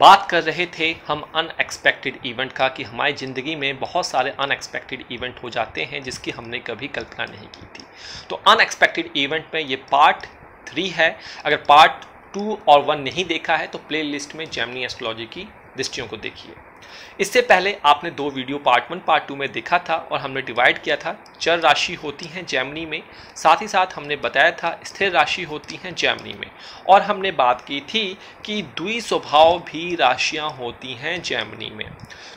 बात कर रहे थे हम अनएक्सपेक्टेड इवेंट का कि हमारी ज़िंदगी में बहुत सारे अनएक्सपेक्टेड इवेंट हो जाते हैं जिसकी हमने कभी कल्पना नहीं की थी तो अनएक्सपेक्टेड इवेंट में ये पार्ट थ्री है अगर पार्ट टू और वन नहीं देखा है तो प्लेलिस्ट में जैमनी एस्ट्रोलॉजी की दृष्टियों को देखिए इससे पहले आपने दो video part one part two में देखा था और हमने डिवाइड किया था चर राशि होती हैं जैमनी में साथ ही साथ हमने बताया था स्थिर राशि होती हैं जैमनी में और हमने बात की थी कि द्वि स्वभाव भी राशियां होती हैं जैमनी में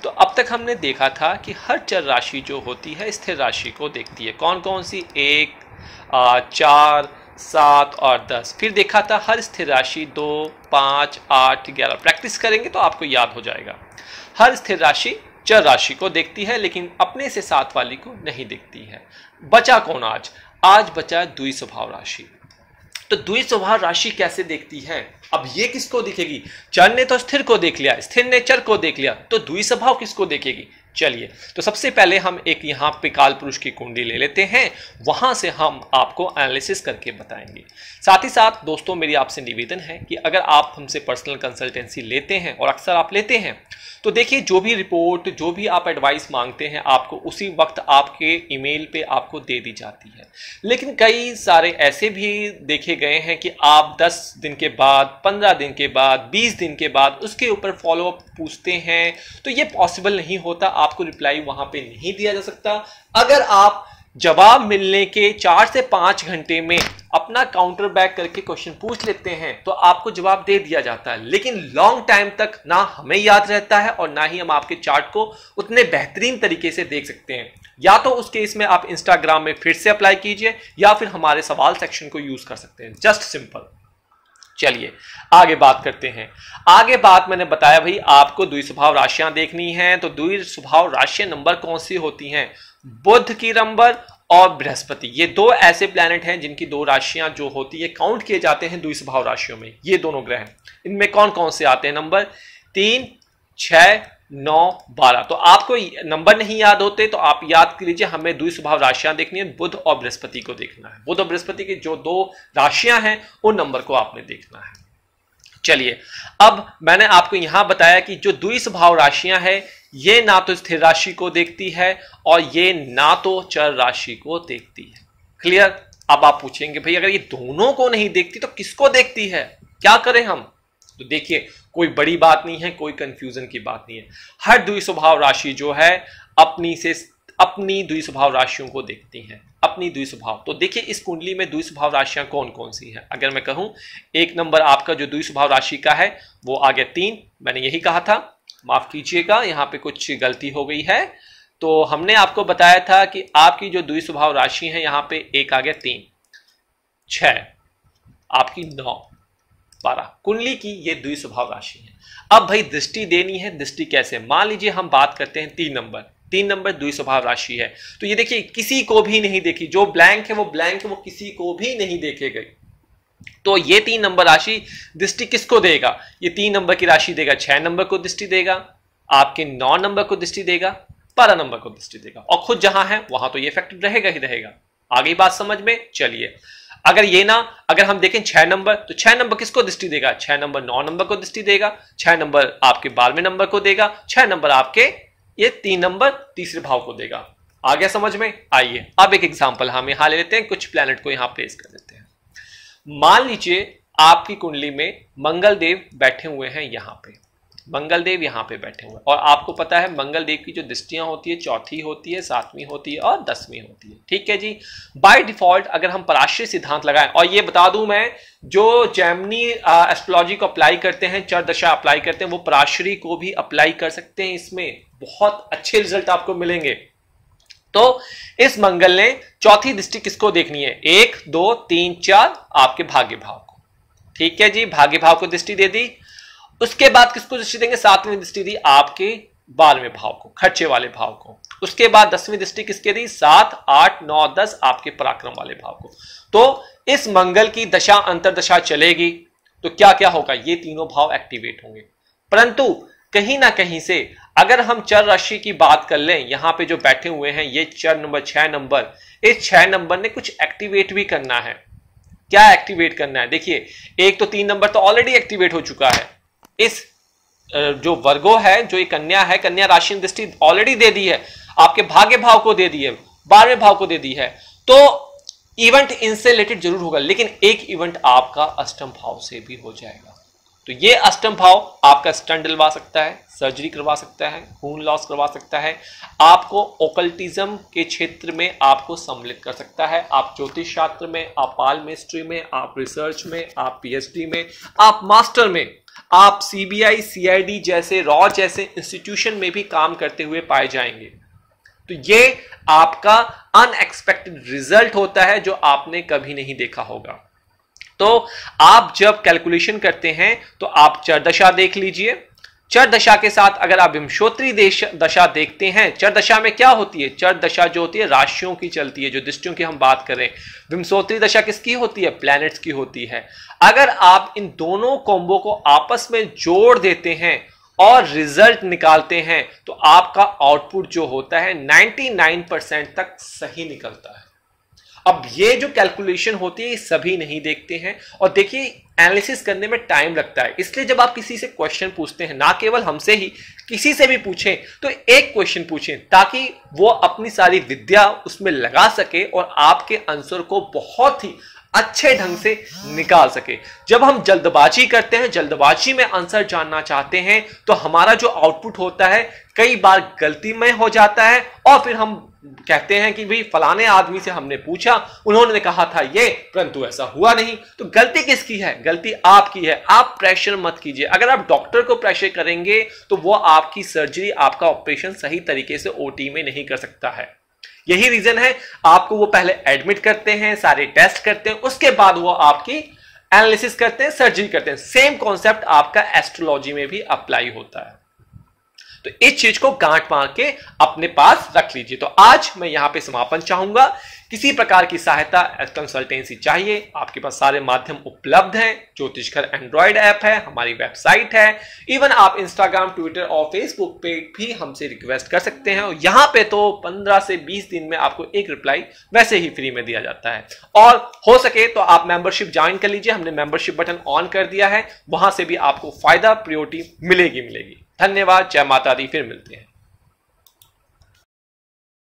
तो अब तक हमने देखा था कि हर चर राशि जो होती है स्थिर राशि को देखती है कौन कौन सी एक आ, चार सात और दस फिर देखा था हर स्थिर राशि दो पाँच आठ ग्यारह प्रैक्टिस करेंगे तो आपको याद हो जाएगा हर स्थिर राशि चर राशि को देखती है लेकिन अपने से साथ वाली को नहीं देखती है बचा कौन आज आज बचा दुई स्वभाव राशि तो दुई स्वभाव राशि कैसे देखती है अब ये किसको दिखेगी चर ने तो स्थिर को देख लिया स्थिर ने चर को देख लिया तो दुई स्वभाव किसको देखेगी चलिए तो सबसे पहले हम एक यहाँ पे काल पुरुष की कुंडली ले लेते हैं वहां से हम आपको एनालिसिस करके बताएंगे साथ ही साथ दोस्तों मेरी आपसे निवेदन है कि अगर आप हमसे पर्सनल कंसल्टेंसी लेते हैं और अक्सर आप लेते हैं तो देखिए जो भी रिपोर्ट जो भी आप एडवाइस मांगते हैं आपको उसी वक्त आपके ईमेल पे आपको दे दी जाती है लेकिन कई सारे ऐसे भी देखे गए हैं कि आप 10 दिन के बाद 15 दिन के बाद 20 दिन के बाद उसके ऊपर फॉलोअप पूछते हैं तो ये पॉसिबल नहीं होता आपको रिप्लाई वहां पे नहीं दिया जा सकता अगर आप जवाब मिलने के चार से पांच घंटे में अपना काउंटर बैक करके क्वेश्चन पूछ लेते हैं तो आपको जवाब दे दिया जाता है लेकिन लॉन्ग टाइम तक ना हमें याद रहता है और ना ही हम आपके चार्ट को उतने बेहतरीन तरीके से देख सकते हैं या तो उस केस में आप इंस्टाग्राम में फिर से अप्लाई कीजिए या फिर हमारे सवाल सेक्शन को यूज कर सकते हैं जस्ट सिंपल चलिए आगे बात करते हैं आगे बात मैंने बताया भाई आपको स्वभाव राशियां देखनी है तो स्वभाव राशियां नंबर कौन सी होती हैं बुध की नंबर और बृहस्पति ये दो ऐसे प्लैनेट हैं जिनकी दो राशियां जो होती है काउंट किए जाते हैं स्वभाव राशियों में ये दोनों ग्रह इनमें कौन कौन से आते हैं नंबर तीन छह नौ बारह तो आपको नंबर नहीं याद होते तो आप याद कर लीजिए हमें दुई स्वभाव राशियां देखनी है बुध और बृहस्पति को देखना है बुध और बृहस्पति की जो दो राशियां हैं उन नंबर को आपने देखना है चलिए अब मैंने आपको यहां बताया कि जो दुई स्वभाव राशियां हैं ये ना तो स्थिर राशि को देखती है और ये ना तो चर राशि को देखती है क्लियर अब आप पूछेंगे भाई अगर ये दोनों को नहीं देखती तो किसको देखती है क्या करें हम तो देखिए कोई बड़ी बात नहीं है कोई कंफ्यूजन की बात नहीं है हर द्वि स्वभाव राशि जो है अपनी से अपनी द्वि स्वभाव राशियों को देखती हैं अपनी द्वि स्वभाव तो देखिए इस कुंडली में द्वि स्वभाव राशियां कौन कौन सी हैं अगर मैं कहूं एक नंबर आपका जो द्वि स्वभाव राशि का है वो आ गया तीन मैंने यही कहा था माफ कीजिएगा यहाँ पे कुछ गलती हो गई है तो हमने आपको बताया था कि आपकी जो द्वि स्वभाव राशि है यहाँ पे एक आ गया तीन छ आपकी नौ बारह कुंडली की ये द्वि स्वभाव राशि है अब भाई दृष्टि देनी है दृष्टि कैसे मान लीजिए हम बात करते हैं तीन नंबर तीन नंबर द्वि स्वभाव राशि है तो ये देखिए किसी को भी नहीं देखी जो ब्लैंक है वो ब्लैंक है वो किसी को भी नहीं देखे गए तो ये तीन नंबर राशि दृष्टि किसको देगा ये तीन नंबर की राशि देगा छह नंबर को दृष्टि देगा आपके नौ नंबर को दृष्टि देगा बारह नंबर को दृष्टि देगा और खुद जहां है वहां तो ये इफेक्ट रहेगा ही रहेगा आगे बात समझ में चलिए अगर ये ना अगर हम देखें छह नंबर तो छह नंबर किसको दृष्टि देगा छह नंबर नौ नंबर को दृष्टि देगा छह नंबर आपके बारहवें नंबर को देगा छह नंबर आपके ये तीन नंबर तीसरे भाव को देगा आ गया समझ में आइए अब एक एग्जाम्पल हम यहां ले लेते हैं कुछ प्लैनेट को यहां प्लेस कर देते हैं मान लीजिए आपकी कुंडली में मंगल देव बैठे हुए हैं यहां पे मंगलदेव यहाँ पे बैठे हुए और आपको पता है मंगलदेव की जो दृष्टियां होती है चौथी होती है सातवीं होती है और दसवीं होती है ठीक है जी बाय डिफॉल्ट अगर हम पराश्रय सिद्धांत लगाएं और ये बता दूं मैं जो जैमनी एस्ट्रोलॉजी को अप्लाई करते हैं चर दशा अप्लाई करते हैं वो पराश्री को भी अप्लाई कर सकते हैं इसमें बहुत अच्छे रिजल्ट आपको मिलेंगे तो इस मंगल ने चौथी दृष्टि किसको देखनी है एक दो तीन चार आपके भाग्य भाव को ठीक है जी भाग्य भाव को दृष्टि दे दी उसके बाद किसको दृष्टि देंगे सातवीं दृष्टि दी आपके बारहवें भाव को खर्चे वाले भाव को उसके बाद दसवीं दृष्टि किसके दी सात आठ नौ दस आपके पराक्रम वाले भाव को तो इस मंगल की दशा अंतरदशा चलेगी तो क्या क्या होगा ये तीनों भाव एक्टिवेट होंगे परंतु कहीं ना कहीं से अगर हम चर राशि की बात कर लें यहां पे जो बैठे हुए हैं ये चर नंबर छह नंबर इस छह नंबर ने कुछ एक्टिवेट भी करना है क्या एक्टिवेट करना है देखिए एक तो तीन नंबर तो ऑलरेडी एक्टिवेट हो चुका है इस जो वर्गो है जो ये कन्या है कन्या राशि दृष्टि ऑलरेडी दे दी है आपके भाग्य भाव को दे दी है बारहवें भाव को दे दी है तो इवेंट इनसे रिलेटेड जरूर होगा लेकिन एक इवेंट आपका अष्टम भाव से भी हो जाएगा तो ये अष्टम भाव आपका स्टंट डलवा सकता है सर्जरी करवा सकता है खून लॉस करवा सकता है आपको ओकल्टिज्म के क्षेत्र में आपको सम्मिलित कर सकता है आप ज्योतिष शास्त्र में आप पाल मिस्ट्री में आप रिसर्च में आप पीएचडी में आप मास्टर में आप सीबीआई सीआईडी जैसे रॉ जैसे इंस्टीट्यूशन में भी काम करते हुए पाए जाएंगे तो ये आपका अनएक्सपेक्टेड रिजल्ट होता है जो आपने कभी नहीं देखा होगा तो आप जब कैलकुलेशन करते हैं तो आप चरदशा देख लीजिए चर दशा के साथ अगर आप विमशोत्री दशा देखते हैं चर दशा में क्या होती है चर दशा जो होती है राशियों की चलती है जो दृष्टियों की हम बात करें विमशोत्री दशा किसकी होती है प्लैनेट्स की होती है अगर आप इन दोनों कॉम्बो को आपस में जोड़ देते हैं और रिजल्ट निकालते हैं तो आपका आउटपुट जो होता है 99% तक सही निकलता है अब ये जो कैलकुलेशन होती है ये सभी नहीं देखते हैं और देखिए एनालिसिस करने में टाइम लगता है इसलिए जब आप किसी से क्वेश्चन पूछते हैं ना केवल हमसे ही किसी से भी पूछें तो एक क्वेश्चन पूछें ताकि वो अपनी सारी विद्या उसमें लगा सके और आपके आंसर को बहुत ही अच्छे ढंग से निकाल सके जब हम जल्दबाजी करते हैं जल्दबाजी में आंसर जानना चाहते हैं तो हमारा जो आउटपुट होता है कई बार गलतीमय हो जाता है और फिर हम कहते हैं कि भाई फलाने आदमी से हमने पूछा उन्होंने कहा था ये परंतु ऐसा हुआ नहीं तो गलती किसकी है गलती आपकी है आप प्रेशर मत कीजिए अगर आप डॉक्टर को प्रेशर करेंगे तो वो आपकी सर्जरी आपका ऑपरेशन सही तरीके से ओटी में नहीं कर सकता है यही रीजन है आपको वो पहले एडमिट करते हैं सारे टेस्ट करते हैं उसके बाद वो आपकी एनालिसिस करते हैं सर्जरी करते हैं सेम कॉन्सेप्ट आपका एस्ट्रोलॉजी में भी अप्लाई होता है तो इस चीज को गांठ मार के अपने पास रख लीजिए तो आज मैं यहां पे समापन चाहूंगा किसी प्रकार की सहायता कंसल्टेंसी चाहिए आपके पास सारे माध्यम उपलब्ध हैं ज्योतिष घर एंड्रॉयड ऐप है हमारी वेबसाइट है इवन आप इंस्टाग्राम ट्विटर और फेसबुक पे भी हमसे रिक्वेस्ट कर सकते हैं और यहाँ पे तो 15 से 20 दिन में आपको एक रिप्लाई वैसे ही फ्री में दिया जाता है और हो सके तो आप मेंबरशिप ज्वाइन कर लीजिए हमने मेंबरशिप बटन ऑन कर दिया है वहां से भी आपको फायदा प्रियोरिटी मिलेगी मिलेगी धन्यवाद जय माता दी फिर मिलते हैं